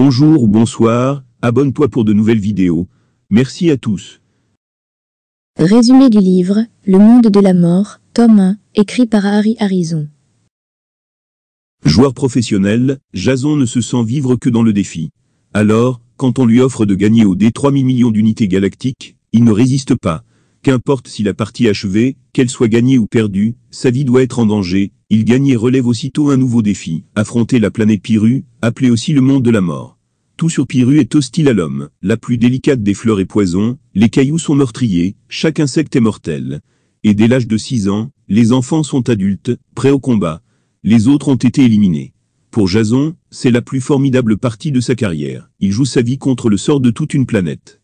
Bonjour ou bonsoir, abonne-toi pour de nouvelles vidéos. Merci à tous. Résumé du livre Le monde de la mort, tome 1, écrit par Harry Harrison. Joueur professionnel, Jason ne se sent vivre que dans le défi. Alors, quand on lui offre de gagner au D3 millions d'unités galactiques, il ne résiste pas. Qu'importe si la partie achevée, qu'elle soit gagnée ou perdue, sa vie doit être en danger, il gagne et relève aussitôt un nouveau défi, affronter la planète Piru, appelée aussi le monde de la mort. Tout sur Piru est hostile à l'homme, la plus délicate des fleurs est poison, les cailloux sont meurtriers, chaque insecte est mortel. Et dès l'âge de 6 ans, les enfants sont adultes, prêts au combat. Les autres ont été éliminés. Pour Jason, c'est la plus formidable partie de sa carrière. Il joue sa vie contre le sort de toute une planète.